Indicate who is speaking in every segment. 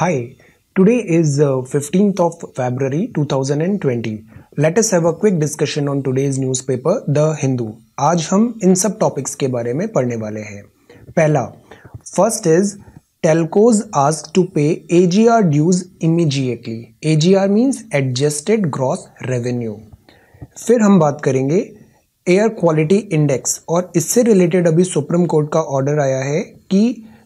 Speaker 1: Hi, today is uh, 15th of February 2020. Let us have a quick discussion on today's newspaper, the Hindu आज हम इन सब topics के बारे में पढ़ने वाले हैं पहला first is telcos ask to pay A G R dues immediately A G R means adjusted gross revenue फिर हम बात करेंगे एयर क्वालिटी इंडेक्स और इससे रिलेटेड अभी सुप्रीम कोर्ट का ऑर्डर आया है कि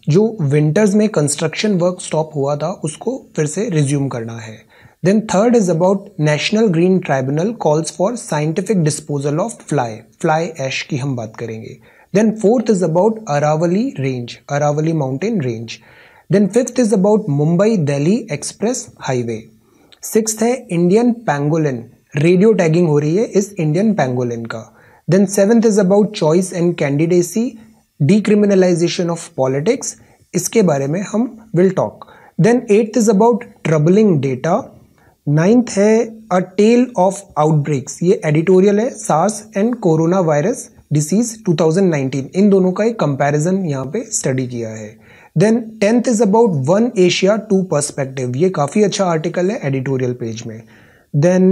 Speaker 1: जो विंटर्स में कंस्ट्रक्शन वर्क स्टॉप हुआ था उसको फिर से रिज्यूम करना है then third is about national green tribunal calls for scientific disposal of fly fly ash की हम बात करेंगे then fourth is about Aravalli range Aravalli mountain range then fifth is about Mumbai Delhi express highway six है इंडियन पैंगोलिन रेडियो टैगिंग हो रही है इस Indian pangolin का then seventh is about choice and candidacy decriminalization of politics इसके बारे में हम will talk then eighth is about troubling data ninth है अ टेल ऑफ आउटब्रेक्स ये एडिटोरियल है SARS and corona virus disease 2019 इन दोनों का एक कंपैरिजन यहाँ पे स्टडी किया है then tenth is about one Asia two perspective ये काफ़ी अच्छा आर्टिकल है एडिटोरियल पेज में then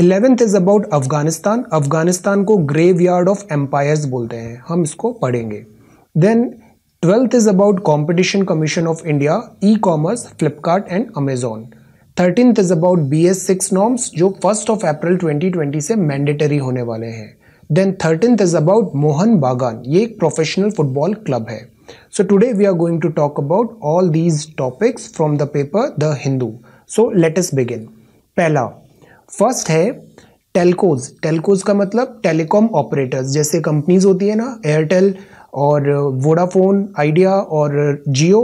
Speaker 1: eleventh is about Afghanistan Afghanistan को ग्रेव यार्ड ऑफ एम्पायर्स बोलते हैं हम इसको पढ़ेंगे then twelfth is about competition commission of India e commerce Flipkart and Amazon thirteenth is about B S six norms जो first of April twenty twenty से mandatory होने वाले हैं then thirteenth is about Mohan Bagan ये एक प्रोफेशनल फुटबॉल क्लब है so today we are going to talk about all these topics from the paper the Hindu so let us begin पहला first है telcos telcos का मतलब टेलीकॉम ऑपरेटर्स जैसे companies होती है ना एयरटेल और वोडाफोन आइडिया और जियो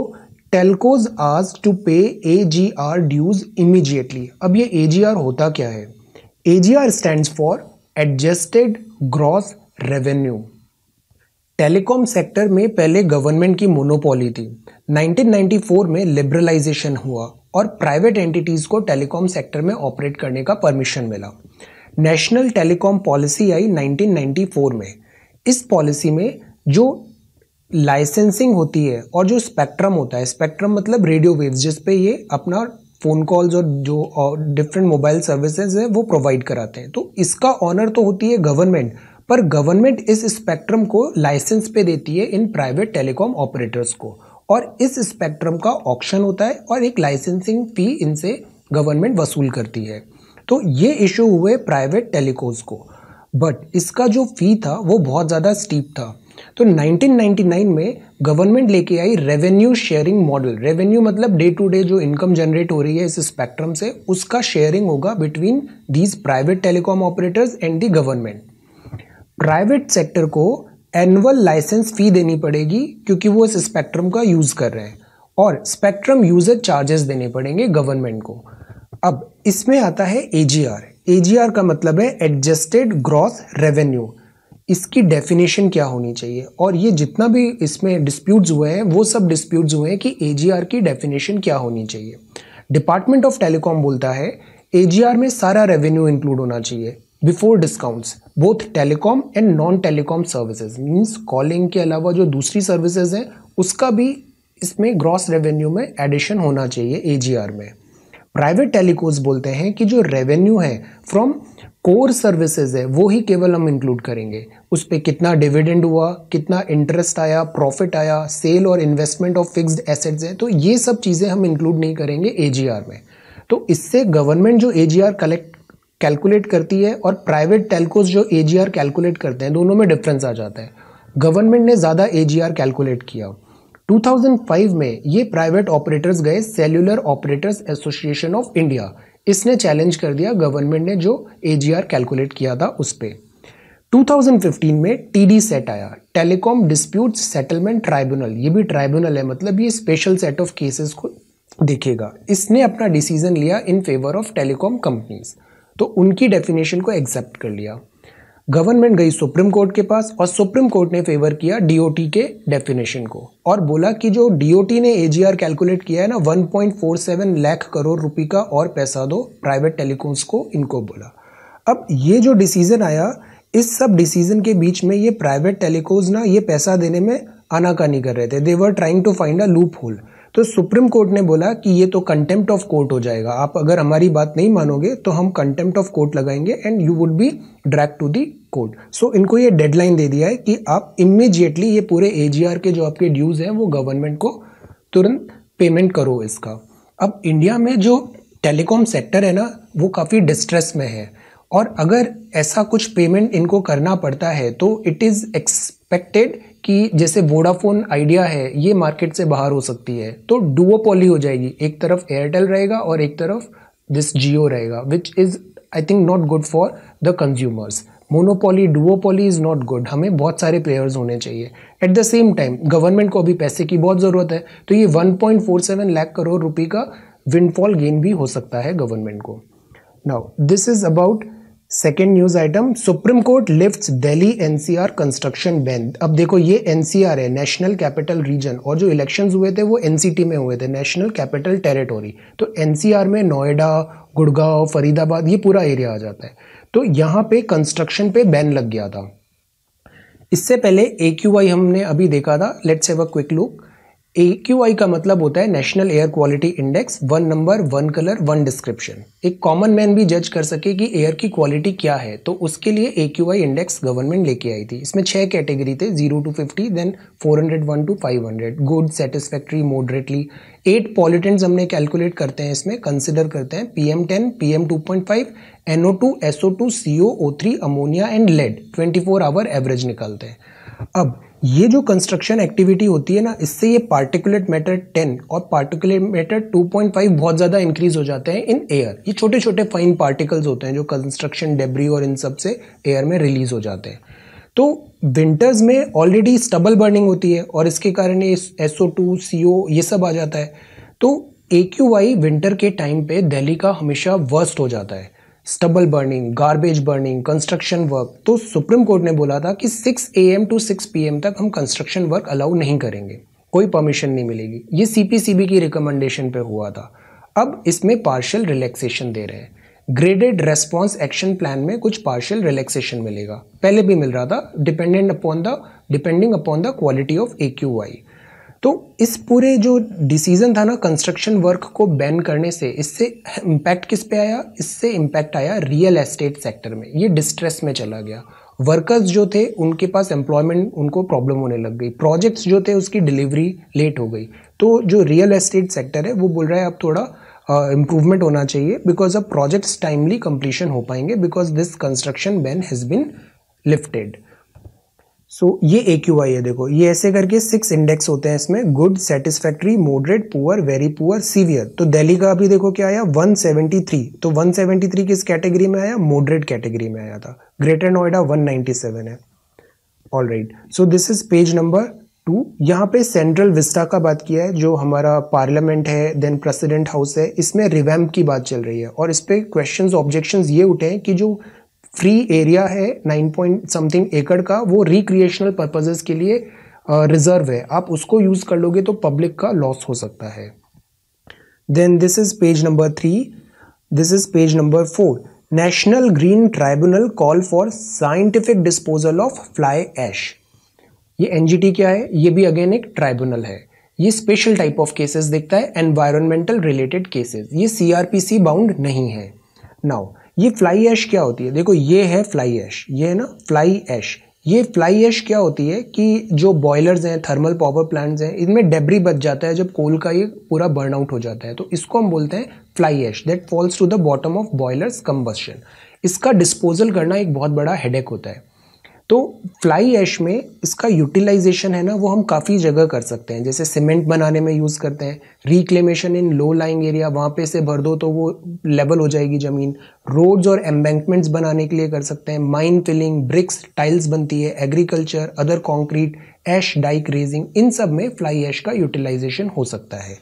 Speaker 1: telcos ask to pay A G R dues immediately अब ये ए जी आर होता क्या है A G R stand for adjusted gross revenue telecom sector में पहले गवर्नमेंट की मोनोपोली थी 1994 में लिबरलाइजेशन हुआ और प्राइवेट एंटिटीज़ को टेलीकॉम सेक्टर में ऑपरेट करने का परमिशन मिला नेशनल टेलीकॉम पॉलिसी आई 1994 में इस पॉलिसी में जो लाइसेंसिंग होती है और जो स्पेक्ट्रम होता है स्पेक्ट्रम मतलब रेडियो वेव्स जिस पे ये अपना फ़ोन कॉल्स और जो डिफरेंट मोबाइल सर्विसेज है वो प्रोवाइड कराते हैं तो इसका ऑनर तो होती है गवर्नमेंट पर गवर्नमेंट इस स्पेक्ट्रम को लाइसेंस पे देती है इन प्राइवेट टेलीकॉम ऑपरेटर्स को और इस स्पेक्ट्रम का ऑक्शन होता है और एक लाइसेंसिंग फ़ी इनसे गवर्नमेंट वसूल करती है तो ये इशू हुए प्राइवेट टेलीकॉम्स को बट इसका जो फ़ी था वो बहुत ज़्यादा स्टीप था तो 1999 में गवर्नमेंट लेके आई रेवेन्यू शेयरिंग मॉडल रेवेन्यू मतलब डे टू डे जो इनकम जनरेट हो रही है इस स्पेक्ट्रम से उसका शेयरिंग होगा between these private telecom operators and the government private sector को एनुअल लाइसेंस फी देनी पड़ेगी क्योंकि वो इस स्पेक्ट्रम का यूज़ कर रहे हैं और स्पेक्ट्रम यूजर चार्जेस देने पड़ेंगे गवर्नमेंट को अब इसमें आता है ए एजीआर का मतलब है एडजस्टेड ग्रॉस रेवेन्यू इसकी डेफिनेशन क्या होनी चाहिए और ये जितना भी इसमें डिस्प्यूट्स हुए हैं वो सब डिस्प्यूट्स हुए हैं कि ए की डेफिनेशन क्या होनी चाहिए डिपार्टमेंट ऑफ टेलीकॉम बोलता है ए में सारा रेवेन्यू इंक्लूड होना चाहिए before discounts both telecom and non telecom services means calling के अलावा जो दूसरी सर्विसेज हैं उसका भी इसमें ग्रॉस रेवेन्यू में एडिशन होना चाहिए ए में प्राइवेट टेलीकोज बोलते हैं कि जो रेवेन्यू है फ्रॉम कोर सर्विसेज है वो ही केवल हम इंक्लूड करेंगे उस पर कितना डिविडेंड हुआ कितना इंटरेस्ट आया प्रॉफिट आया सेल और इन्वेस्टमेंट ऑफ फिक्स्ड एसेट्स है तो ये सब चीज़ें हम इंक्लूड नहीं करेंगे एजीआर में तो इससे गवर्नमेंट जो एजीआर कलेक्ट कैलकुलेट करती है और प्राइवेट टेलकोज जो ए कैलकुलेट करते हैं दोनों में डिफरेंस आ जाता है गवर्नमेंट ने ज़्यादा ए कैलकुलेट किया 2005 में ये प्राइवेट ऑपरेटर्स गए cellular operators association of India इसने चैलेंज कर दिया गवर्नमेंट ने जो ए कैलकुलेट किया था उस पर 2015 में टी डी सेट आया टेलीकॉम डिस्प्यूट सेटलमेंट ट्राइब्यूनल ये भी ट्राइब्यूनल है मतलब ये स्पेशल सेट ऑफ केसेस को देखेगा इसने अपना डिसीजन लिया in favour of telecom companies तो उनकी डेफिनेशन को एक्सेप्ट कर लिया गवर्नमेंट गई सुप्रीम कोर्ट के पास और सुप्रीम कोर्ट ने फेवर किया डीओटी के डेफिनेशन को और बोला कि जो डीओटी ने एजीआर कैलकुलेट किया है ना 1.47 लाख करोड़ रुपए का और पैसा दो प्राइवेट टेलीकॉम्स को इनको बोला अब ये जो डिसीजन आया इस सब डिसीजन के बीच में ये प्राइवेट टेलीकॉम्स ना ये पैसा देने में आनाकानी कर रहे थे they're trying to find a loophole तो सुप्रीम कोर्ट ने बोला कि ये तो कंटेम्प्ट ऑफ कोर्ट हो जाएगा आप अगर हमारी बात नहीं मानोगे तो हम कंटेम्प्ट ऑफ कोर्ट लगाएंगे and you would be drag to the court so इनको ये डेडलाइन दे दिया है कि आप इमीजिएटली ये पूरे ए के जो आपके ड्यूज़ हैं वो गवर्नमेंट को तुरंत पेमेंट करो इसका अब इंडिया में जो टेलीकॉम सेक्टर है ना वो काफ़ी डिस्ट्रेस में है और अगर ऐसा कुछ पेमेंट इनको करना पड़ता है तो इट इज़ एक्सपेक्टेड कि जैसे वोडाफोन आइडिया है ये मार्केट से बाहर हो सकती है तो डुओपोली हो जाएगी एक तरफ एयरटेल रहेगा और एक तरफ दिस जियो रहेगा which is I think not good for the consumers monopoly duopoly is not good हमें बहुत सारे प्लेयर्स होने चाहिए at the same time government को अभी पैसे की बहुत ज़रूरत है तो ये 1.47 लाख करोड़ रुपए का विंडफॉल गेन भी हो सकता है गवर्नमेंट को now this is about second news item supreme court lift Delhi NCR construction ban अब देखो ये एनसीआर है नेशनल कैपिटल रीजन और जो इलेक्शन हुए थे वो एनसीटी में हुए थे नेशनल कैपिटल टेरिटोरी तो एनसीआर में नोएडा गुड़गांव फरीदाबाद ये पूरा एरिया आ जाता है तो यहाँ पे कंस्ट्रक्शन पे बैन लग गया था इससे पहले ए हमने अभी देखा था let's have a quick look A Q I का मतलब होता है national air quality index one number one colour one description एक कॉमन मैन भी जज कर सके कि एयर की क्वालिटी क्या है तो उसके लिए A Q I index government लेके आई थी इसमें छह कैटेगरी थे zero to fifty then four hundred one to five hundred good satisfactory moderately at pollutants हमने कैलकुलेट करते हैं इसमें कंसिडर करते हैं P M ten P M two point five NO two S O two C O O three ammonia and lead twenty four hour average निकालते हैं अब ये जो कंस्ट्रक्शन एक्टिविटी होती है ना इससे ये पार्टिकुलेट मैटर 10 और पार्टिकुलेट मैटर 2.5 बहुत ज़्यादा इंक्रीज हो जाते हैं इन एयर ये छोटे छोटे फाइन पार्टिकल्स होते हैं जो कंस्ट्रक्शन डेबरी और इन सब से एयर में रिलीज हो जाते हैं तो विंटर्स में ऑलरेडी स्टबल बर्निंग होती है और इसके कारण ये एस ओ टू सी ओ ये सब आ जाता है तो ए क्यू आई विंटर के टाइम पे दिल्ली का हमेशा वर्स्ट हो जाता है stubble burning garbage burning construction work तो सुप्रीम कोर्ट ने बोला था कि 6 एम टू 6 एम तक हम कंस्ट्रक्शन वर्क अलाउ नहीं करेंगे कोई परमिशन नहीं मिलेगी ये सीपीसीबी की रिकमेंडेशन पे हुआ था अब इसमें पार्शियल रिलैक्सेशन दे रहे हैं ग्रेडेड रेस्पॉन्स एक्शन प्लान में कुछ पार्शियल रिलैक्सेशन मिलेगा पहले भी मिल रहा था dependent upon the depending upon the quality of A Q I तो इस पूरे जो डिसीज़न था ना कंस्ट्रक्शन वर्क को बैन करने से इससे इम्पैक्ट किस पे आया इससे इम्पैक्ट आया रियल एस्टेट सेक्टर में ये डिस्ट्रेस में चला गया वर्कर्स जो थे उनके पास एम्प्लॉयमेंट उनको प्रॉब्लम होने लग गई प्रोजेक्ट्स जो थे उसकी डिलीवरी लेट हो गई तो जो रियल एस्टेट सेक्टर है वो बोल रहा है अब थोड़ा इम्प्रूवमेंट uh, होना चाहिए बिकॉज अब प्रोजेक्ट्स टाइमली कंप्लीशन हो पाएंगे because this construction ban has been lifted so so, ये ए क्यू आई है देखो ये ऐसे करके सिक्स इंडेक्स होते हैं इसमें good satisfactory moderate poor very poor severe तो दिल्ली का अभी देखो क्या आया 173 तो 173 किस कैटेगरी में आया मोडरेट कैटेगरी में आया था ग्रेटर नोएडा 197 है all right so this is page number two यहाँ पे सेंट्रल विस्टा का बात किया है जो हमारा पार्लियामेंट है देन प्रेसिडेंट हाउस है इसमें रिवैम्प की बात चल रही है और इस पर क्वेश्चन ऑब्जेक्शन ये उठे हैं कि जो फ्री एरिया है नाइन पॉइंट समथिंग एकड़ का वो रिक्रिएशनल पर्पजेज़ के लिए रिजर्व है आप उसको यूज़ कर लोगे तो पब्लिक का लॉस हो सकता है then this is page number three this is page number four national green tribunal call for scientific disposal of fly ash ये एन क्या है ये भी अगेन एक ट्राइब्यूनल है ये स्पेशल टाइप ऑफ केसेस देखता है एनवायरमेंटल रिलेटेड केसेस ये सी बाउंड नहीं है नाउ ये फ्लाई ऐश क्या होती है देखो ये है फ्लाई ऐश ये है ना फ्लाई ऐश ये फ्लाई ऐश क्या होती है कि जो बॉयलर्स हैं थर्मल पावर प्लांट्स हैं इनमें डेबरी बच जाता है जब कोल का ये पूरा बर्न आउट हो जाता है तो इसको हम बोलते हैं fly ash that falls to the bottom of boilers combustion इसका डिस्पोजल करना एक बहुत बड़ा हेडेक होता है तो फ्लाई ऐश में इसका यूटिलाइजेशन है ना वो हम काफ़ी जगह कर सकते हैं जैसे सीमेंट बनाने में यूज़ करते हैं reclamation in low lying area वहाँ पे से भर दो तो वो लेवल हो जाएगी ज़मीन रोड्स और एम्बैंकमेंट्स बनाने के लिए कर सकते हैं माइन फिलिंग ब्रिक्स टाइल्स बनती है agriculture other concrete ash dyke raising इन सब में फ्लाई ऐश का यूटिलाइजेशन हो सकता है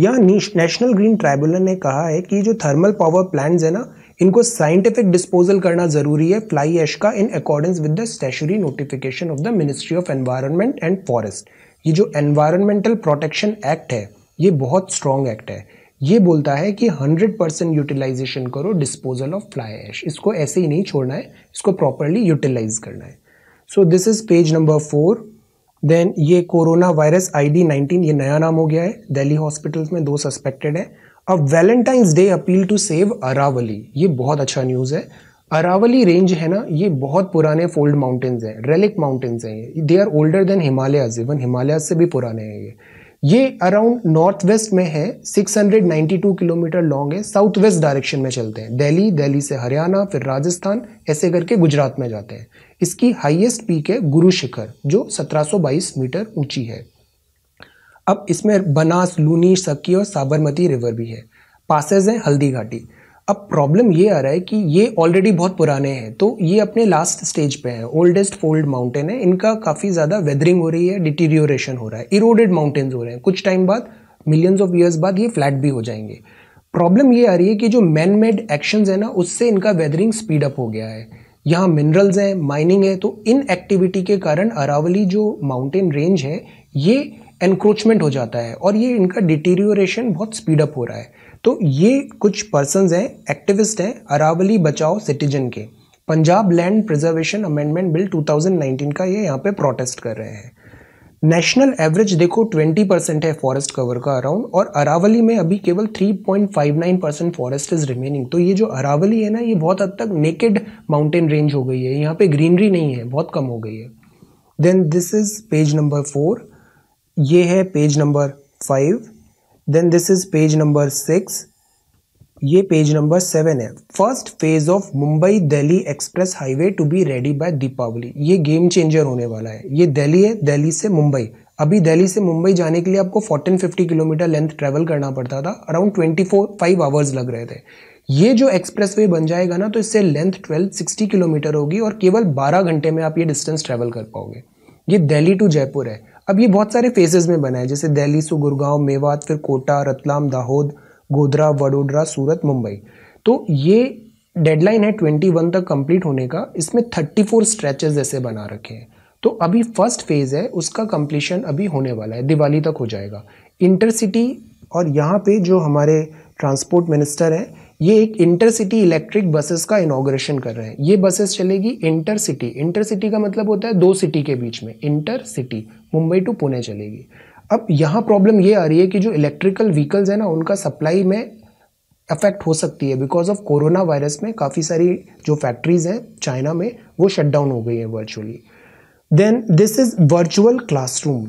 Speaker 1: यहाँ नेशनल ग्रीन ट्राइब्यूनल ने कहा है कि जो थर्मल पावर प्लांट्स है ना इनको साइंटिफिक डिस्पोजल करना जरूरी है फ्लाई एश का in accordance with the stationary notification of the ministry of environment and forest ये जो एनवायरमेंटल प्रोटेक्शन एक्ट है ये बहुत स्ट्रॉन्ग एक्ट है ये बोलता है कि 100 परसेंट यूटिलाइजेशन करो डिस्पोजल ऑफ फ्लाई एश इसको ऐसे ही नहीं छोड़ना है इसको प्रॉपरली यूटिलाइज करना है so this is page number four then ये कोरोना वायरस आई डी ये नया नाम हो गया है दिल्ली हॉस्पिटल्स में दो सस्पेक्टेड है अब Valentine's day appeal to save Aravalli ये बहुत अच्छा न्यूज़ है अरावली रेंज है ना ये बहुत पुराने फोल्ड माउंटेन्स हैं रेलिक माउंटेन्स हैं ये they are older than Himalayas even Himalayas से भी पुराने हैं ये ये अराउंड नॉर्थ वेस्ट में है 692 किलोमीटर लॉन्ग है साउथ वेस्ट डायरेक्शन में चलते हैं दिल्ली दिल्ली से हरियाणा फिर राजस्थान ऐसे करके गुजरात में जाते हैं इसकी हाईएस्ट पीक है गुरु शिखर जो 1722 मीटर ऊंची है अब इसमें बनास लूनी सकी और साबरमती रिवर भी है पासेज हैं हल्दी घाटी अब प्रॉब्लम ये आ रहा है कि ये ऑलरेडी बहुत पुराने हैं तो ये अपने लास्ट स्टेज पे हैं ओल्डेस्ट फोल्ड माउंटेन है इनका काफ़ी ज़्यादा वेदरिंग हो रही है डिटीरियोरेशन हो रहा है इरोडेड माउंटेन्स हो रहे हैं कुछ टाइम बाद मिलियंस ऑफ ईयर्स बाद ये फ्लैट भी हो जाएंगे प्रॉब्लम ये आ रही है कि जो मैन मेड एक्शंस है ना उससे इनका वेदरिंग स्पीड अप हो गया है यहाँ मिनरल्स हैं माइनिंग है तो इन एक्टिविटी के कारण अरावली जो माउंटेन रेंज है ये एनक्रोचमेंट हो जाता है और ये इनका डिटीरियोरेशन बहुत स्पीडअप हो रहा है तो ये कुछ पर्सनज हैं एक्टिविस्ट हैं अरावली बचाओ सिटीजन के Punjab land preservation amendment bill 2019 का ये यहाँ पे प्रोटेस्ट कर रहे हैं नेशनल एवरेज देखो 20 परसेंट है फॉरेस्ट कवर का अराउंड और अरावली में अभी केवल 3.59 परसेंट फॉरेस्ट इज रिमेनिंग तो ये जो अरावली है ना ये बहुत हद तक नेकेड माउंटेन रेंज हो गई है यहाँ पे ग्रीनरी नहीं है बहुत कम हो गई है then this is page number four ये है page number five then this is page number six ये पेज नंबर सेवन है first phase of Mumbai Delhi express highway to be ready by Deepavali ये गेम चेंजर होने वाला है ये दिल्ली है दिल्ली से मुंबई अभी दिल्ली से मुंबई जाने के लिए आपको 1450 किलोमीटर लेंथ ट्रैवल करना पड़ता था अराउंड 24 फाइव आवर्स लग रहे थे ये जो एक्सप्रेस वे बन जाएगा ना तो इससे लेंथ 1260 किलोमीटर होगी और केवल 12 घंटे में आप ये डिस्टेंस ट्रेवल कर पाओगे ये दिल्ली टू जयपुर है अब ये बहुत सारे फेजेज़ में बना है जैसे दिल्ली से गुरगांव मेवात फिर कोटा रतलाम दाहोद गोधरा वडोदरा सूरत मुंबई तो ये डेडलाइन है ट्वेंटी वन तक कंप्लीट होने का इसमें थर्टी फोर स्ट्रेचेज ऐसे बना रखे हैं तो अभी फर्स्ट फेज़ है उसका कंप्लीशन अभी होने वाला है दिवाली तक हो जाएगा इंटरसिटी और यहाँ पे जो हमारे ट्रांसपोर्ट मिनिस्टर हैं ये एक इंटरसिटी इलेक्ट्रिक बसेस का इनोग्रेशन कर रहे हैं ये बसेस चलेगी इंटरसिटी इंटरसिटी का मतलब होता है दो सिटी के बीच में इंटरसिटी मुंबई टू पुणे चलेगी अब यहाँ प्रॉब्लम ये आ रही है कि जो इलेक्ट्रिकल व्हीकल्स हैं ना उनका सप्लाई में अफेक्ट हो सकती है बिकॉज ऑफ कोरोना वायरस में काफ़ी सारी जो फैक्ट्रीज हैं चाइना में वो शटडाउन हो गई है virtually then this is virtual classroom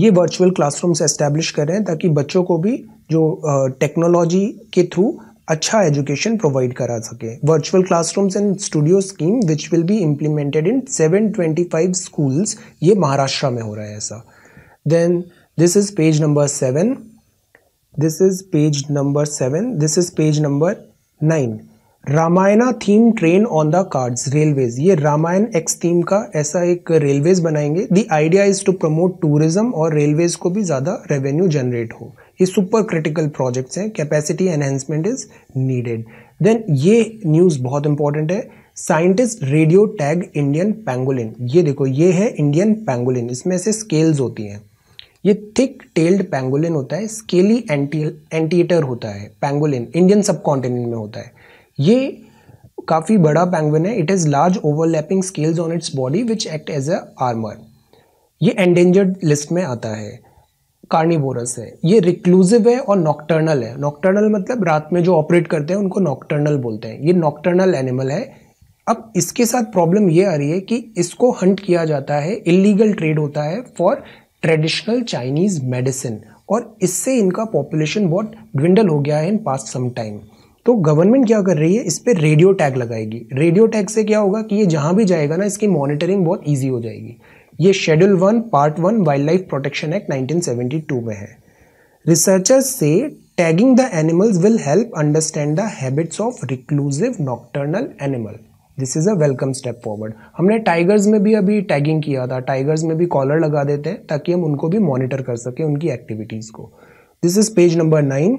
Speaker 1: ये वर्चुअल क्लासरूम्स एस्टैब्लिश कर रहे हैं ताकि बच्चों को भी जो टेक्नोलॉजी के थ्रू अच्छा एजुकेशन प्रोवाइड करा सके virtual classrooms and studio scheme which will be implemented in 725 schools ये महाराष्ट्र में हो रहा है ऐसा then this is page number seven this is page number seven this is page number nine Ramayana theme train on the cards railways ये Ramayan x theme का ऐसा एक रेलवेज बनाएंगे the idea is to promote tourism और railways को भी ज़्यादा revenue generate हो ये सुपर क्रिटिकल प्रोजेक्ट्स हैं capacity enhancement is needed then ये न्यूज़ बहुत इंपॉर्टेंट है scientist radio tag Indian pangolin ये देखो ये है इंडियन पैंगोलिन इसमें से स्केल्स होती हैं ये थिक टेल्ड पैंगोलिन होता है स्केली एंटी एंटीटर होता है पैंगोलिन इंडियन सब कॉन्टिनेंट में होता है ये काफ़ी बड़ा पैंगोलिन है it is large overlapping scales on its body which act as a armour ये एंडेंजर्ड लिस्ट में आता है कार्निवोरस है ये रिक्लूसिव है और नॉक्टर्नल है नॉक्टर्नल मतलब रात में जो ऑपरेट करते हैं उनको नॉक्टर्नल बोलते हैं ये नॉक्टर्नल एनिमल है अब इसके साथ प्रॉब्लम ये आ रही है कि इसको हंट किया जाता है इलीगल ट्रेड होता है फॉर ट्रेडिशनल चाइनीज़ मेडिसिन और इससे इनका पॉपुलेशन बहुत ड्विंडल हो गया है इन पास्ट सम टाइम तो गवर्नमेंट क्या कर रही है इस पर रेडियो टैग लगाएगी रेडियो टैग से क्या होगा कि ये जहाँ भी जाएगा ना इसकी मॉनिटरिंग बहुत ईजी हो जाएगी ये schedule one part one wildlife protection act 1972 में है रिसर्चर्स से tagging the animals will help understand the habits of reclusive nocturnal animal this is a welcome step forward हमने टाइगर्स में भी अभी टैगिंग किया था टाइगर्स में भी कॉलर लगा देते हैं ताकि हम उनको भी मॉनिटर कर सकें उनकी एक्टिविटीज़ को this is page number nine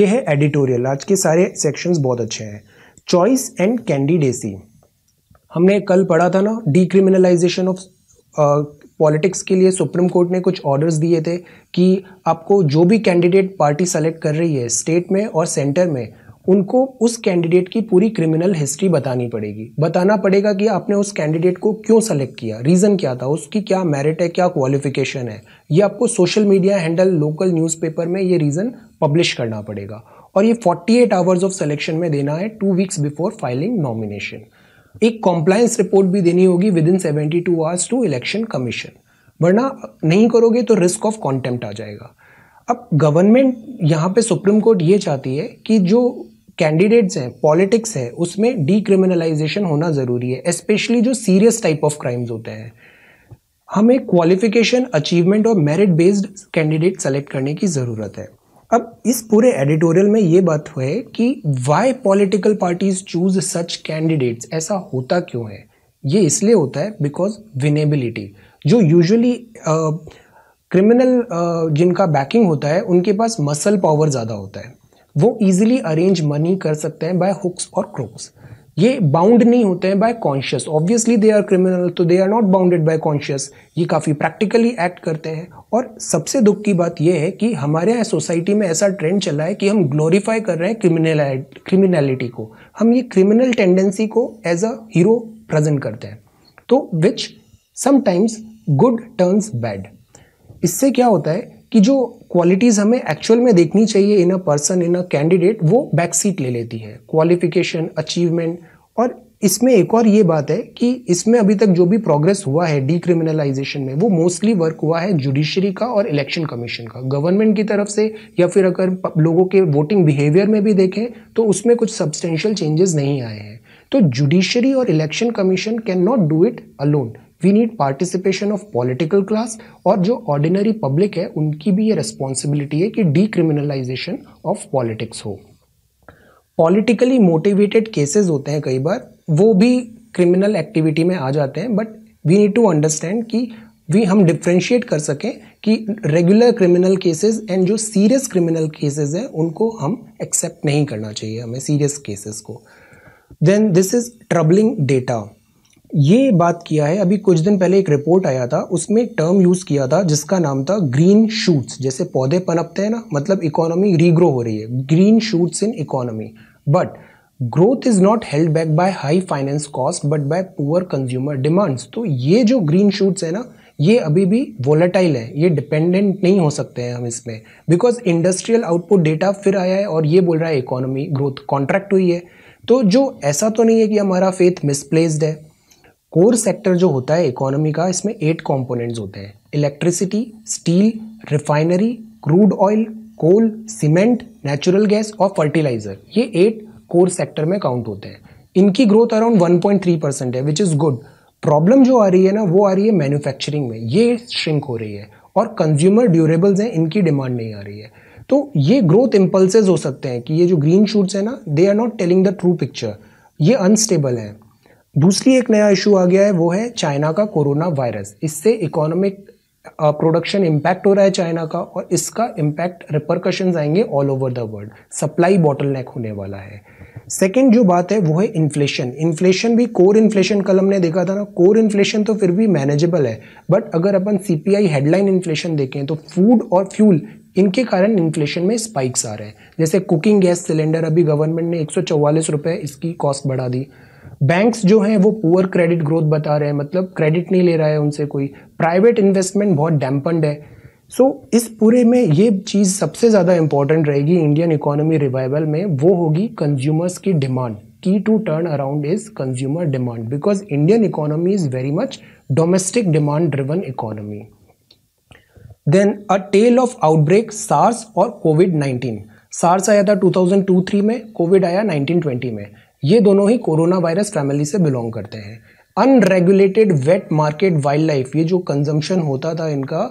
Speaker 1: ये है एडिटोरियल आज के सारे सेक्शंस बहुत अच्छे हैं चॉइस एंड कैंडिडेसी हमने कल पढ़ा था ना डिक्रिमिनलाइजेशन ऑफ पॉलिटिक्स के लिए सुप्रीम कोर्ट ने कुछ ऑर्डर्स दिए थे कि आपको जो भी कैंडिडेट पार्टी सेलेक्ट कर रही है स्टेट में और सेंटर में उनको उस कैंडिडेट की पूरी क्रिमिनल हिस्ट्री बतानी पड़ेगी बताना पड़ेगा कि आपने उस कैंडिडेट को क्यों सेलेक्ट किया रीज़न क्या था उसकी क्या मेरिट है क्या क्वालिफिकेशन है ये आपको social media handle local newspaper में ये रीज़न पब्लिश करना पड़ेगा और ये 48 आवर्स ऑफ सिलेक्शन में देना है two weeks before filing nomination एक कॉम्प्लायंस रिपोर्ट भी देनी होगी within seventy two hours to election commission वरना नहीं करोगे तो रिस्क ऑफ कॉन्टेम्प्ट आ जाएगा अब गवर्नमेंट यहाँ पे सुप्रीम कोर्ट ये चाहती है कि जो कैंडिडेट्स हैं पॉलिटिक्स है उसमें डीक्रिमिनलाइजेशन होना ज़रूरी है स्पेशली जो सीरियस टाइप ऑफ क्राइम्स होते हैं हमें क्वालिफिकेशन अचीवमेंट और मेरिट बेस्ड कैंडिडेट सेलेक्ट करने की ज़रूरत है अब इस पूरे एडिटोरियल में ये बात हुए कि why political parties choose such candidates ऐसा होता क्यों है ये इसलिए होता है बिकॉज विनेबिलिटी जो यूजुअली क्रिमिनल जिनका बैकिंग होता है उनके पास मसल पावर ज़्यादा होता है वो इजीली अरेंज मनी कर सकते हैं बाय हुक्स और क्रोक्स ये बाउंड नहीं होते हैं by conscious obviously they are criminal तो they are not bounded by conscious ये काफ़ी प्रैक्टिकली एक्ट करते हैं और सबसे दुख की बात यह है कि हमारे यहाँ सोसाइटी में ऐसा ट्रेंड चला है कि हम ग्लोरीफाई कर रहे हैं क्रिमिनल क्रिमिनलिटी को हम ये क्रिमिनल टेंडेंसी को एज अ हीरो प्रेजेंट करते हैं तो which sometimes good turns bad इससे क्या होता है कि जो क्वालिटीज़ हमें एक्चुअल में देखनी चाहिए in a person in a candidate वो बैक सीट ले लेती है क्वालिफिकेशन अचीवमेंट और इसमें एक और ये बात है कि इसमें अभी तक जो भी प्रोग्रेस हुआ है डिक्रिमिनलाइजेशन में वो मोस्टली वर्क हुआ है जुडिशरी का और इलेक्शन कमीशन का गवर्नमेंट की तरफ से या फिर अगर लोगों के वोटिंग बिहेवियर में भी देखें तो उसमें कुछ सब्सटेंशियल चेंजेस नहीं आए हैं तो जुडिशरी और election commission can not do it alone we need participation of political class और जो ऑर्डिनरी पब्लिक है उनकी भी ये रिस्पॉन्सिबिलिटी है कि डिक्रिमिनलाइजेशन ऑफ पॉलिटिक्स हो पॉलिटिकली मोटिवेटेड केसेस होते हैं कई बार वो भी क्रिमिनल एक्टिविटी में आ जाते हैं but we need to understand कि वी हम डिफ्रेंशिएट कर सकें कि रेगुलर क्रिमिनल केसेस एंड जो सीरियस क्रिमिनल केसेस हैं उनको हम एक्सेप्ट नहीं करना चाहिए हमें सीरियस केसेस को then this is troubling data ये बात किया है अभी कुछ दिन पहले एक रिपोर्ट आया था उसमें टर्म यूज़ किया था जिसका नाम था ग्रीन शूट्स जैसे पौधे पनपते हैं ना मतलब इकोनॉमी रीग्रो हो रही है green shoots in economy but growth is not held back by high finance cost but by poor consumer demands तो ये जो ग्रीन शूट्स है ना ये अभी भी वोलेटाइल है ये डिपेंडेंट नहीं हो सकते हैं हम इसमें बिकॉज इंडस्ट्रियल आउटपुट डेटा फिर आया है और ये बोल रहा है इकोनॉमी ग्रोथ कॉन्ट्रैक्ट हुई है तो जो ऐसा तो नहीं है कि हमारा फेथ मिसप्लेस्ड है कोर सेक्टर जो होता है इकोनॉमी का इसमें एट कॉम्पोनेंट्स होते हैं electricity steel refinery crude oil coal cement natural gas और फर्टिलाइजर ये एट कोर सेक्टर में काउंट होते हैं इनकी ग्रोथ अराउंड 1.3 परसेंट है विच इज़ गुड प्रॉब्लम जो आ रही है ना वो आ रही है मैन्युफैक्चरिंग में ये श्रिंक हो रही है और कंज्यूमर ड्यूरेबल्स हैं इनकी डिमांड नहीं आ रही है तो ये ग्रोथ इम्पल्सेज हो सकते हैं कि ये जो ग्रीन शूट्स है ना they are not telling the true picture ये अनस्टेबल है दूसरी एक नया इशू आ गया है वो है चाइना का कोरोना वायरस इससे इकोनॉमिक प्रोडक्शन uh, इम्पैक्ट हो रहा है चाइना का और इसका इम्पैक्ट रिपरकशन आएंगे all over the world supply bottleneck होने वाला है सेकेंड जो बात है वो है इन्फ्लेशन इन्फ्लेशन भी कोर इन्फ्लेशन कल हमने देखा था ना कोर इन्फ्लेशन तो फिर भी मैनेजेबल है बट अगर अपन C P I headline inflation देखें तो फूड और फ्यूल इनके कारण इन्फ्लेशन में स्पाइक्स आ रहे हैं जैसे कुकिंग गैस सिलेंडर अभी गवर्नमेंट ने एक सौ चौवालीस रुपये इसकी कॉस्ट बढ़ा दी बैंक्स जो हैं वो पुअर क्रेडिट ग्रोथ बता रहे हैं मतलब क्रेडिट नहीं ले रहा है उनसे कोई प्राइवेट इन्वेस्टमेंट बहुत डैम्पन्ड है सो so, इस पूरे में ये चीज़ सबसे ज़्यादा इंपॉर्टेंट रहेगी इंडियन इकोनॉमी रिवाइवल में वो होगी कंज्यूमर्स की डिमांड की to turn around is consumer demand because Indian economy is very much domestic demand driven economy then a tale of outbreak SARS और कोविड नाइन्टीन सार्स आया था 2002-3 में कोविड आया 1920 में ये दोनों ही कोरोना वायरस फैमिली से बिलोंग करते हैं unregulated wet market wildlife ये जो कंजम्पशन होता था इनका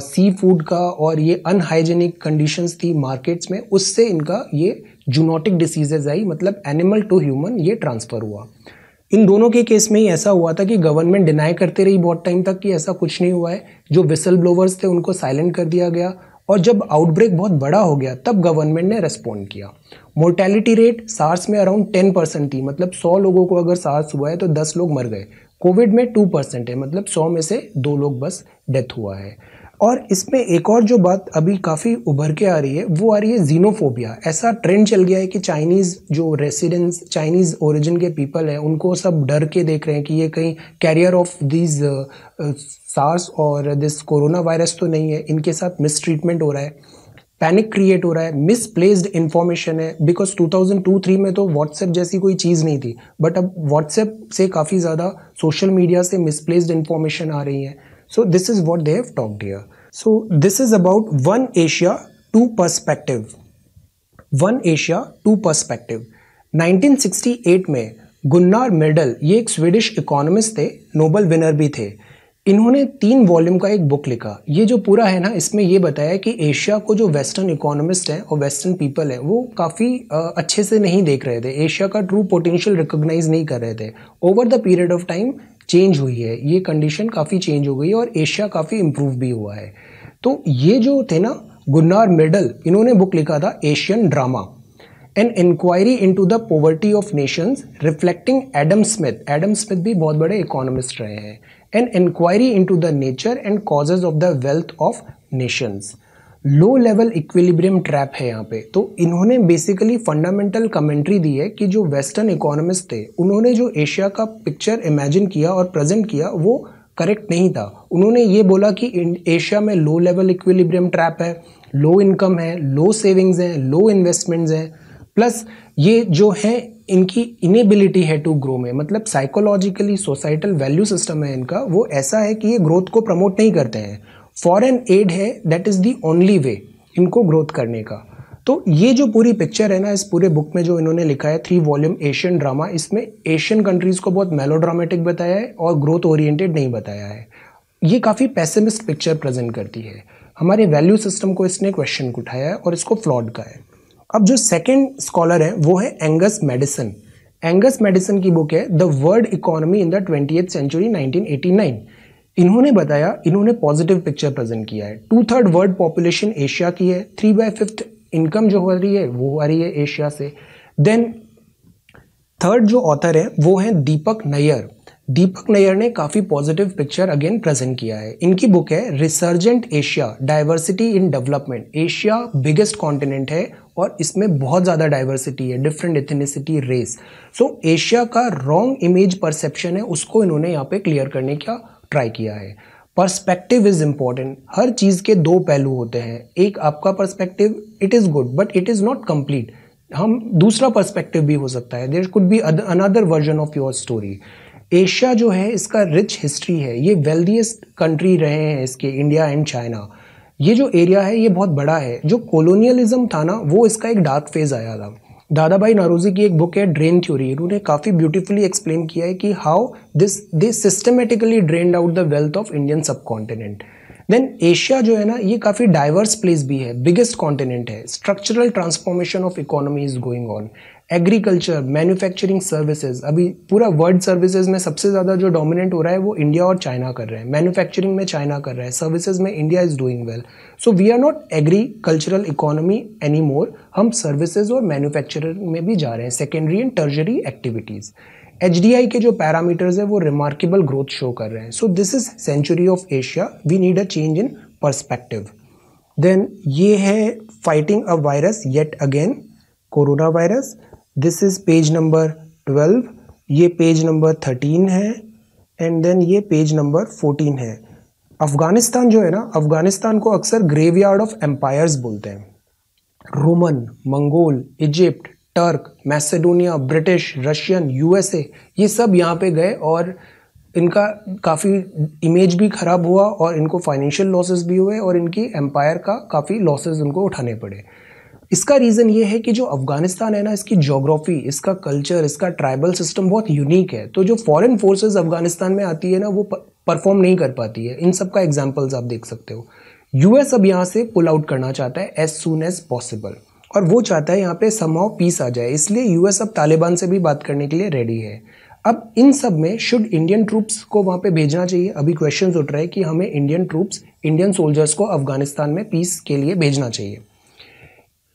Speaker 1: सी फूड का और ये अनहाइजेनिक कंडीशंस थी मार्केट्स में उससे इनका ये जूनोटिक डिसीजेज आई मतलब एनिमल टू ह्यूमन ये ट्रांसफ़र हुआ इन दोनों के केस में ही ऐसा हुआ था कि गवर्नमेंट डिनाई करते रही बहुत टाइम तक कि ऐसा कुछ नहीं हुआ है जो विसल ब्लोवर्स थे उनको साइलेंट कर दिया गया और जब आउटब्रेक बहुत बड़ा हो गया तब गवर्नमेंट ने रेस्पॉन्ड किया मोर्टेलिटी रेट सार्स में अराउंड टेन परसेंट थी मतलब सौ लोगों को अगर सार्स हुआ है तो दस लोग मर गए कोविड में टू परसेंट है मतलब सौ में से दो लोग बस डेथ हुआ है और इसमें एक और जो बात अभी काफ़ी उभर के आ रही है वो आ रही है जीनोफोबिया ऐसा ट्रेंड चल गया है कि चाइनीज़ जो रेसिडेंस चाइनीज़ ओरिजिन के पीपल हैं उनको सब डर के देख रहे हैं कि ये कहीं कैरियर ऑफ दिस सार्स और दिस कोरोना वायरस तो नहीं है इनके साथ मिसट्रीटमेंट हो रहा है पैनिक क्रिएट हो रहा है मिसप्लेस्ड इन्फॉर्मेशन है बिकॉज 2002-3 में तो व्हाट्सएप जैसी कोई चीज़ नहीं थी बट अब व्हाट्सएप से काफ़ी ज़्यादा सोशल मीडिया से मिसप्लेस्ड इन्फॉर्मेशन आ रही है so this is what they have talk dear so this is about one Asia two perspective one Asia two perspective 1968 में गुन्नार मिडल ये एक स्वीडिश इकोनॉमिस्ट थे नोबल विनर भी थे इन्होंने तीन वॉल्यूम का एक बुक लिखा ये जो पूरा है ना इसमें ये बताया कि एशिया को जो वेस्टर्न इकोनॉमिस्ट हैं और वेस्टर्न पीपल हैं वो काफ़ी अच्छे से नहीं देख रहे थे एशिया का ट्रू पोटेंशियल रिकॉग्नाइज नहीं कर रहे थे over the period of time change हुई है ये कंडीशन काफ़ी चेंज हो गई है और एशिया काफ़ी इम्प्रूव भी हुआ है तो ये जो थे ना गुन्नार मेडल इन्होंने बुक लिखा था Asian drama an inquiry into the poverty of nations reflecting Adam Smith Adam Smith भी बहुत बड़े इकोनॉमिस्ट रहे हैं an inquiry into the nature and causes of the wealth of nations low level equilibrium trap है यहाँ पे तो इन्होंने बेसिकली फंडामेंटल कमेंट्री दी है कि जो वेस्टर्न इकोनॉमिस्ट थे उन्होंने जो एशिया का पिक्चर इमेजिन किया और प्रेजेंट किया वो करेक्ट नहीं था उन्होंने ये बोला कि एशिया में लो लेवल इक्विलिब्रियम ट्रैप है लो इनकम है लो सेविंग्स हैं लो इन्वेस्टमेंट्स हैं प्लस ये जो है इनकी इनेबिलिटी है टू ग्रो में मतलब साइकोलॉजिकली सोसाइटल वैल्यू सिस्टम है इनका वो ऐसा है कि ये ग्रोथ को प्रमोट नहीं करते हैं फॉरेन एड है that is the only way इनको ग्रोथ करने का तो ये जो पूरी पिक्चर है ना इस पूरे बुक में जो इन्होंने लिखा है थ्री वॉल्यूम एशियन ड्रामा इसमें एशियन कंट्रीज़ को बहुत मेलोड्रामेटिक बताया है और ग्रोथ ओरिएंटेड नहीं बताया है ये काफ़ी पैसेमिस्ट पिक्चर प्रेजेंट करती है हमारे वैल्यू सिस्टम को इसने क्वेश्चन उठाया है और इसको फ्लॉड का है अब जो सेकेंड स्कॉलर है वो है एंगस मेडिसन एंगस मेडिसन की बुक है the world economy in the twenty century nineteen इन्होंने बताया इन्होंने पॉजिटिव पिक्चर प्रेजेंट किया है two third world population Asia की है थ्री बाय फिफ्थ इनकम जो हो रही है वो आ रही है एशिया से देन थर्ड जो ऑथर है वो है दीपक नैयर दीपक नैयर ने काफ़ी पॉजिटिव पिक्चर अगेन प्रेजेंट किया है इनकी बुक है resurgent Asia diversity in development Asia biggest continent है और इसमें बहुत ज़्यादा डाइवर्सिटी है different ethnicity race so Asia का रॉन्ग इमेज परसेप्शन है उसको इन्होंने यहाँ पे क्लियर करने का ट्राई किया है पर्सपेक्टिव इज इम्पॉर्टेंट हर चीज़ के दो पहलू होते हैं एक आपका perspective it is good but it is not complete हम दूसरा पर्सपेक्टिव भी हो सकता है there could be another version of your story Asia जो है इसका रिच हिस्ट्री है ये वेल्दीएस्ट कंट्री रहे हैं इसके इंडिया एंड चाइना ये जो एरिया है ये बहुत बड़ा है जो कॉलोनियलिज्म था ना वो इसका एक डार्क फेज आया था दादा भाई नारोजी की एक बुक है ड्रेन थ्योरी इन्होंने काफ़ी ब्यूटीफुली एक्सप्लेन किया है कि how this they systematically drained out the wealth of Indian subcontinent then Asia जो है ना ये काफ़ी डाइवर्स प्लेस भी है बिगेस्ट कॉन्टिनेंट है structural transformation of economy is going on agriculture manufacturing services अभी पूरा वर्ल्ड सर्विसेज में सबसे ज़्यादा जो डोमिनेट हो रहा है वो इंडिया और चाइना कर रहे हैं मैन्युफैक्चरिंग में चाइना कर रहा है सर्विसेज में India is doing well so we are not agricultural economy any more हम सर्विसेज और मैन्युफैक्चरिंग में भी जा रहे हैं सेकेंडरी एंड टर्जरी एक्टिविटीज़ एच के जो पैरामीटर्स है वो रिमार्केबल ग्रोथ शो कर रहे हैं so this is century of Asia we need a change in perspective then ये है fighting a virus yet again corona virus this is page number twelve ये पेज नंबर थर्टीन है and then ये page number fourteen है अफ़गानिस्तान जो है ना अफ़गानिस्तान को अक्सर ग्रेवयार्ड ऑफ एम्पायर्स बोलते हैं Roman Mongol Egypt Turk Macedonia British Russian USA ये सब यहाँ पे गए और इनका काफ़ी इमेज भी ख़राब हुआ और इनको फाइनेंशियल लॉसेस भी हुए और इनकी एम्पायर का काफ़ी लॉसेस उनको उठाने पड़े इसका रीज़न ये है कि जो अफगानिस्तान है ना इसकी जोग्राफी इसका कल्चर इसका ट्राइबल सिस्टम बहुत यूनिक है तो जो फॉरेन फोर्सेज अफगानिस्तान में आती है ना वो परफॉर्म नहीं कर पाती है इन सब का एग्जाम्पल्स आप देख सकते हो यूएस अब यहाँ से पुल आउट करना चाहता है एज सुन एज पॉसिबल और वो चाहता है यहाँ पे समाव पीस आ जाए इसलिए यूएस अब तालिबान से भी बात करने के लिए रेडी है अब इन सब में शुड इंडियन ट्रूप्स को वहाँ पे भेजना चाहिए अभी क्वेश्चन उठ रहे हैं कि हमें इंडियन ट्रूप्स इंडियन सोल्जर्स को अफगानिस्तान में पीस के लिए भेजना चाहिए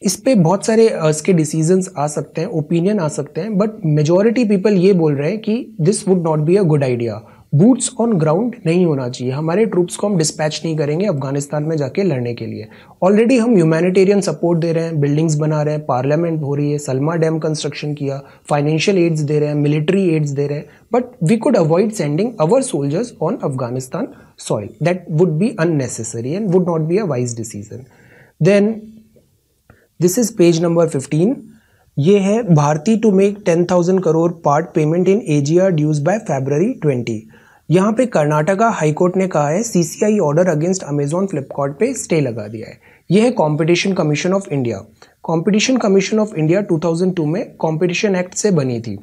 Speaker 1: इस पर बहुत सारे इसके डिसीजंस आ सकते हैं ओपिनियन आ सकते हैं बट मेजोरिटी पीपल ये बोल रहे हैं कि this would not be a good idea boots on ground नहीं होना चाहिए हमारे ट्रूप्स को हम डिस्पैच नहीं करेंगे अफगानिस्तान में जाके लड़ने के लिए ऑलरेडी हम ह्यूमैनिटेरियन सपोर्ट दे रहे हैं बिल्डिंग्स बना रहे हैं पार्लियामेंट हो रही है सलमा डैम कंस्ट्रक्शन किया फाइनेंशियल एड्स दे रहे हैं मिलिट्री एड्स दे रहे हैं but we could avoid sending our soldiers on Afghanistan soil that would be unnecessary and would not be a wise decision then this is page number fifteen ये है Bharti to make ten thousand crore part payment in AGR dues by February twenty यहाँ पे Karnataka high court ने कहा है CCI order against Amazon Flipkart पे stay लगा दिया है यह है competition commission of India competition commission of India 2002 में कॉम्पिटिशन एक्ट से बनी थी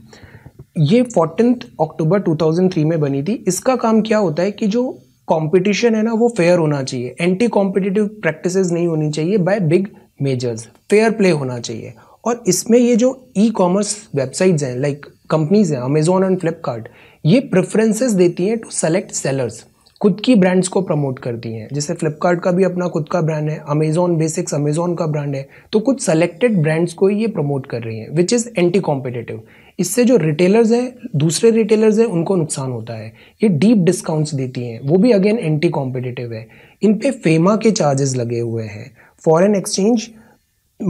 Speaker 1: ये फोर्टीन अक्टूबर 2003 में बनी थी इसका काम क्या होता है कि जो कंपटीशन है ना वो फेयर होना चाहिए एंटी कॉम्पिटिटिव प्रैक्टिसेस नहीं होनी चाहिए by big measures fair play होना चाहिए और इसमें ये जो ई कॉमर्स वेबसाइट्स हैं लाइक कंपनीज हैं अमेजोन एंड फ्लिपकार्ट ये प्रेफरेंसेस देती हैं टू सेलेक्ट सेलर्स खुद की ब्रांड्स को प्रमोट करती हैं जैसे फ्लिपकार्ट का भी अपना खुद का ब्रांड है अमेजोन बेसिक्स अमेजोन का ब्रांड है तो कुछ सेलेक्टेड ब्रांड्स को ये प्रमोट कर रही हैं विच इज़ एंटी कॉम्पिटेटिव इससे जो रिटेलर्स हैं दूसरे रिटेलर्स हैं उनको नुकसान होता है ये डीप डिस्काउंट्स देती हैं वो भी अगेन एंटी कॉम्पिटेटिव है इन पे फेमा के चार्जेस लगे हुए हैं foreign exchange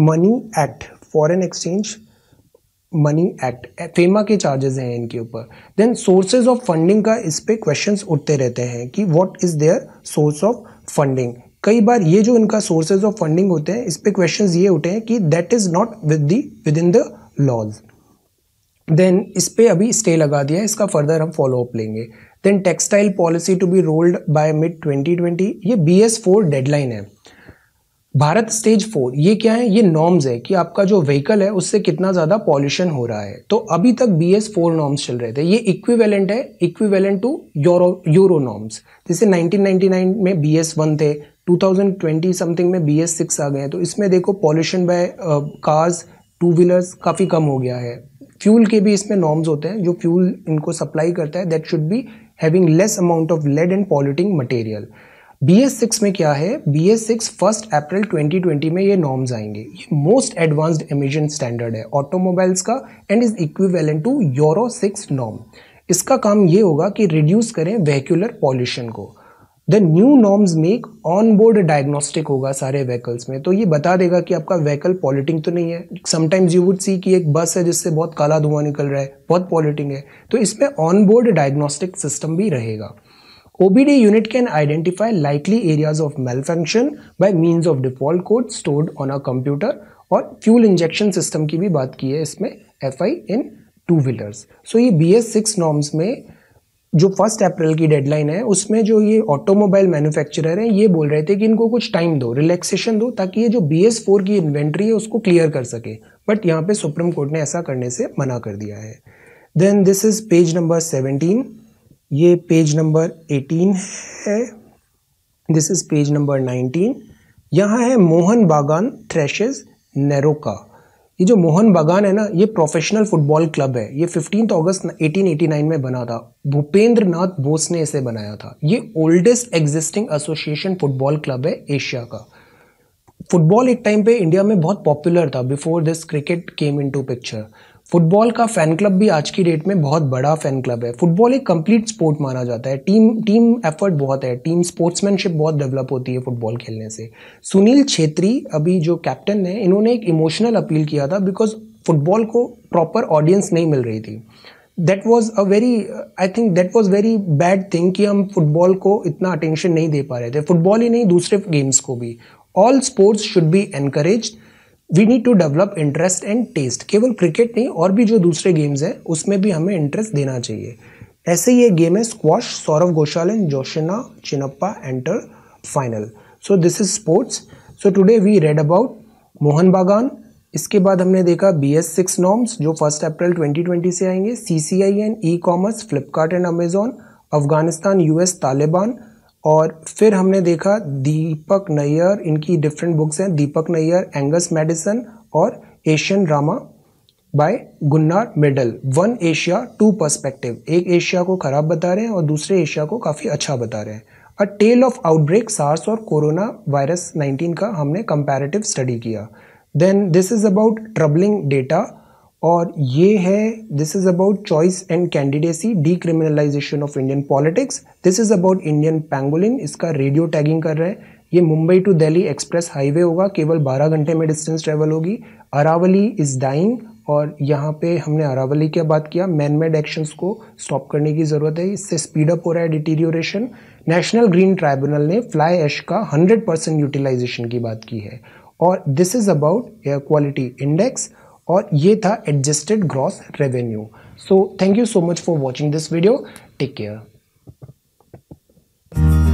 Speaker 1: money act foreign exchange money act FEMA के चार्जेस हैं इनके ऊपर देन सोर्सेज ऑफ फंडिंग का इस पर क्वेश्चन उठते रहते हैं कि what is their source of funding कई बार ये जो इनका सोर्सेज ऑफ फंडिंग होते हैं इस पर क्वेश्चन ये उठे हैं कि that is not with the within the laws then इस पर अभी स्टे लगा दिया है इसका फर्दर हम फॉलो अप लेंगे then textile policy to be rolled by mid 2020 ये बी एस फोर डेडलाइन है भारत स्टेज फोर ये क्या है ये नॉर्म्स है कि आपका जो व्हीकल है उससे कितना ज़्यादा पॉल्यूशन हो रहा है तो अभी तक बी एस फोर नॉर्म्स चल रहे थे ये इक्विवेलेंट है equivalent to euro euro norms जैसे 1999 में बी एस वन थे 2020 समथिंग में बी एस सिक्स आ गए हैं तो इसमें देखो pollution by cars two wheelers काफ़ी कम हो गया है फ्यूल के भी इसमें नॉर्म्स होते हैं जो फ्यूल इनको सप्लाई करता है that should be having less amount of lead and polluting material B S six में क्या है B S six first April 2020 में ये नॉर्म्स आएंगे ये मोस्ट एडवांस्ड एमिशन स्टैंडर्ड है ऑटोमोबाइल्स का and is equivalent to euro six norm इसका काम ये होगा कि रिड्यूस करें वेहिकुलर पॉल्यूशन को the new norms make on board diagnostic होगा सारे व्हीकल्स में तो ये बता देगा कि आपका व्हीकल पॉल्यूटिंग तो नहीं है समटाइम्स यू वुड सी कि एक बस है जिससे बहुत काला धुआं निकल रहा है बहुत पॉलिटिंग है तो इसमें ऑन बोर्ड डायग्नोस्टिक सिस्टम भी रहेगा OBD unit can identify likely areas of malfunction by means of default code stored on a computer और फ्यूल इंजेक्शन सिस्टम की भी बात की है इसमें F I in two wheelers so ये बी एस सिक्स नॉर्म्स में जो फर्स्ट अप्रैल की डेडलाइन है उसमें जो ये ऑटोमोबाइल मैन्युफैक्चरर हैं ये बोल रहे थे कि इनको कुछ टाइम दो रिलैक्सेशन दो ताकि ये जो बी एस फोर की इन्वेंट्री है उसको क्लियर कर सके बट यहाँ पे सुप्रीम कोर्ट ने ऐसा करने से मना कर दिया है then this is page number seventeen ये पेज नंबर 18 है दिस इज पेज नंबर 19 यहाँ है मोहन बागान थ्रेशेज नेरोका ये जो मोहन बागान है ना ये प्रोफेशनल फुटबॉल क्लब है ये फिफ्टीन अगस्त 1889 में बना था भूपेंद्र नाथ बोस ने इसे बनाया था ये oldest existing association football club है एशिया का फुटबॉल एक टाइम पे इंडिया में बहुत पॉपुलर था before this cricket came into picture football का फैन क्लब भी आज की डेट में बहुत बड़ा फैन क्लब है फुटबॉल एक कंप्लीट स्पोर्ट माना जाता है टीम टीम एफर्ट बहुत है टीम स्पोर्ट्समैनशिप बहुत डेवलप होती है फुटबॉल खेलने से सुनील छेत्री अभी जो कैप्टन है इन्होंने एक इमोशनल अपील किया था बिकॉज फुटबॉल को प्रॉपर ऑडियंस नहीं मिल रही थी that was a very I think that was very bad thing कि हम फुटबॉल को इतना अटेंशन नहीं दे पा रहे थे फुटबॉल ही नहीं दूसरे गेम्स को भी all sports should be encouraged we need to develop interest and taste केवल क्रिकेट नहीं और भी जो दूसरे गेम्स हैं उसमें भी हमें इंटरेस्ट देना चाहिए ऐसे ही ये गेम है squash Saurav Ghosal and Joshna Chinappa enter final so this is sports so today we read about Mohan Bagan इसके बाद हमने देखा बी एस सिक्स नॉम्स जो फर्स्ट अप्रैल 2020 से आएंगे C C I and e commerce Flipkart and Amazon Afghanistan U S Taliban और फिर हमने देखा दीपक नैयर इनकी डिफरेंट बुक्स हैं दीपक नैयर एंगस मेडिसन और Asian drama by Gunnar Myrdal one Asia two perspective एक एशिया को खराब बता रहे हैं और दूसरे एशिया को काफ़ी अच्छा बता रहे हैं a tale of outbreak SARS और कोरोना वायरस 19 का हमने कंपैरेटिव स्टडी किया then this is about troubling data और ये है this is about choice and candidacy decriminalisation of Indian politics this is about Indian pangolin इसका रेडियो टैगिंग कर रहे हैं ये Mumbai to Delhi express highway होगा केवल 12 घंटे में डिस्टेंस ट्रेवल होगी अरावली इज डाइंग और यहाँ पे हमने अरावली क्या बात किया मैन मेड एक्शंस को स्टॉप करने की ज़रूरत है इससे स्पीड अप हो रहा है डिटीरियोरेशन नेशनल ग्रीन ट्राइब्यूनल ने फ्लाई एश का 100 परसेंट यूटिलाइजेशन की बात की है और this is about air quality index और ये था adjusted gross revenue so thank you so much for watching this video take care